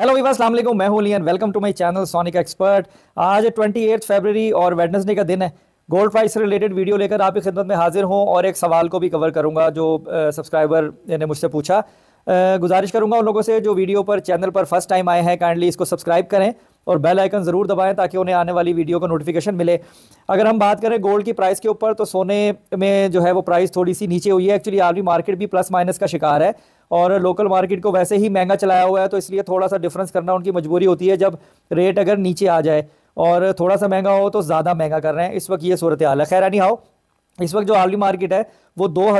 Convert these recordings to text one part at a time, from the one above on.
hello Viva असलम मैं हूं लियन welcome to my channel Sonic expert आज ट्वेंटी एट फेबररी और वेडनेसडे का दिन है गोल्ड प्राइस से रिलेटेड वीडियो लेकर आपकी खिदमत में हाजिर हूं और एक सवाल को भी कवर करूंगा जो सब्सक्राइबर ने मुझसे पूछा गुजारिश करूंगा उन लोगों से जो वीडियो पर चैनल पर फर्स्ट टाइम आए हैं काइंडली इसको सब्सक्राइब करें और बेल आइकन ज़रूर दबाएं ताकि उन्हें आने वाली वीडियो का नोटिफिकेशन मिले अगर हम बात करें गोल्ड की प्राइस के ऊपर तो सोने में जो है वो प्राइस थोड़ी सी नीचे हुई है एक्चुअली आर्मी मार्केट भी प्लस माइनस का शिकार है और लोकल मार्केट को वैसे ही महंगा चलाया हुआ है तो इसलिए थोड़ा सा डिफरेंस करना उनकी मजबूरी होती है जब रेट अगर नीचे आ जाए और थोड़ा सा महंगा हो तो ज़्यादा महंगा कर रहे हैं इस वक्त ये सूरत हाल है खैरानी हाओ इस वक्त जो आलमी मार्केट है वो दो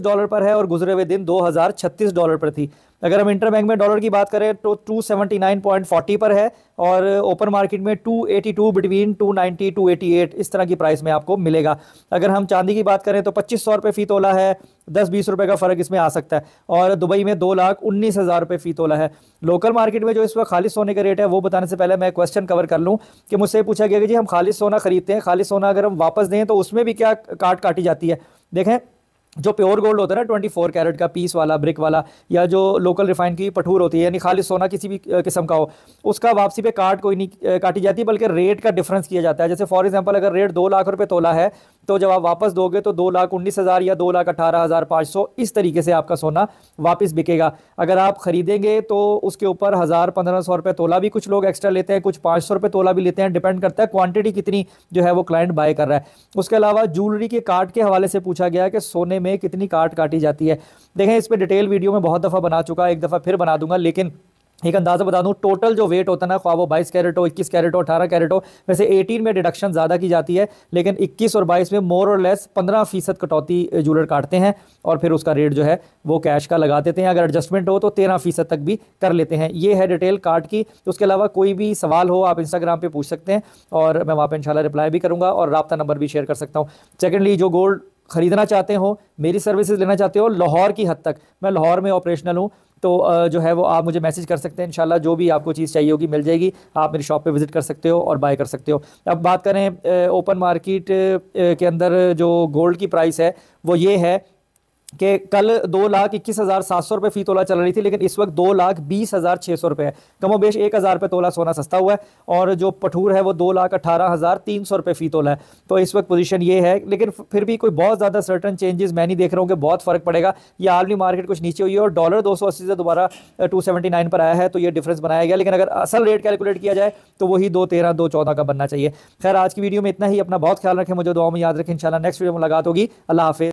डॉलर पर है और गुजरे हुए दिन दो डॉलर पर थी अगर हम इंटर बैंक में डॉलर की बात करें तो 279.40 पर है और ओपन मार्केट में 282 बिटवीन 290 288 इस तरह की प्राइस में आपको मिलेगा अगर हम चांदी की बात करें तो पच्चीस सौ रुपये फ़ी तोला है दस बीस रुपये का फ़र्क इसमें आ सकता है और दुबई में दो लाख उन्नीस हज़ार रुपये फ़ी तोला है लोकल मार्केट में जो इस वक्त खालिश सोने का रेट है वो बताने से पहले मैं क्वेश्चन कवर कर लूँ कि मुझसे पूछा गया कि जी हम खालिश सोना खरीदते हैं खालिश सोना अगर हम वापस दें तो उसमें भी क्या काट काटी जाती है देखें जो प्योर गोल्ड होता है ना ट्वेंटी फोर कैरेट का पीस वाला ब्रिक वाला या जो लोकल रिफाइन की पठूर होती है यानी खाली सोना किसी भी किस्म का हो उसका वापसी पे काट कोई नहीं काटी जाती बल्कि रेट का डिफरेंस किया जाता है जैसे फॉर एग्जांपल अगर रेट दो लाख रुपए तोला है तो जब आप वापस दोगे तो दो लाख उन्नीस हज़ार या दो लाख अठारह हज़ार पाँच सौ इस तरीके से आपका सोना वापस बिकेगा अगर आप ख़रीदेंगे तो उसके ऊपर हज़ार पंद्रह सौ रुपये तोला भी कुछ लोग एक्स्ट्रा लेते हैं कुछ पाँच सौ रुपये तोला भी लेते हैं डिपेंड करता है क्वान्टिटी कितनी जो है वो क्लाइंट बाय कर रहा है उसके अलावा ज्वेलरी के कार्ड के हवाले से पूछा गया कि सोने में कितनी कार्ड काटी जाती है देखें इस पर डिटेल वीडियो में बहुत दफ़ा बना चुका एक दफ़ा फिर बना दूंगा लेकिन एक अंदाज़ा बता दूँ टोटल जो वेट होता है ना ख्वाबो वो बाईस कैरेट हो इक्कीस कैरेट हो अठारह कैरेट हो वैसे एटीन में डिडक्शन ज़्यादा की जाती है लेकिन इक्कीस और 22 में मोर और लेस पंद्रह फीसद कटौती जूलर काटते हैं और फिर उसका रेट जो है वो कैश का लगा देते हैं अगर एडजस्टमेंट हो तो तेरह फीसद तक भी कर लेते हैं ये है डिटेल कार्ड की उसके अलावा कोई भी सवाल हो आप इंस्टाग्राम पर पूछ सकते हैं और मैं वहाँ पर इंशाला रिप्लाई भी करूँगा और रबता नंबर भी शेयर कर सकता हूँ सेकेंडली जो गोल्ड ख़रीदना चाहते हो मेरी सर्विसेज लेना चाहते हो लाहौर की हद तक मैं लाहौर में ऑपरेशनल हूँ तो जो है वो आप मुझे मैसेज कर सकते हैं इंशाल्लाह जो भी आपको चीज़ चाहिए होगी मिल जाएगी आप मेरी शॉप पे विज़िट कर सकते हो और बाय कर सकते हो अब बात करें ओपन मार्केट के अंदर जो गोल्ड की प्राइस है वो ये है कि कल दो लाख इक्कीस हज़ार सात सौ रुपये फ़ी तोला चल रही थी लेकिन इस वक्त दो लाख बीस हज़ार छः सौ रुपये है कमो बेश एक हज़ार रुपये तोला सोना सस्ता हुआ है और जो पठूर है वो दो लाख अठारह हज़ार तीन सौ रुपये फ़ी तोला है तो इस वक्त पोजीशन ये है लेकिन फिर भी कोई बहुत ज़्यादा सर्टन चेंजेस मैं नहीं देख रहा हूँ कि बहुत फ़र्क पड़ेगा ये आलमी मार्केट कुछ नीचे हुई है और डॉलर दो सौ अस्सी से दोबारा टू सेवेंटी नाइन पर आया है तो ये डिफरेंस बनाया गया लेकिन अगर असल रेट कैलकुलेट किया जाए तो वही दो तेरह दो चौदह का बनना चाहिए खैर आज की वीडियो में इतना ही अपना बहुत ख्याल रखें मुझे दुआ में याद रखें इन नेक्स्ट वीडियो में मुलाकात होगी अल्लाह हाफिज़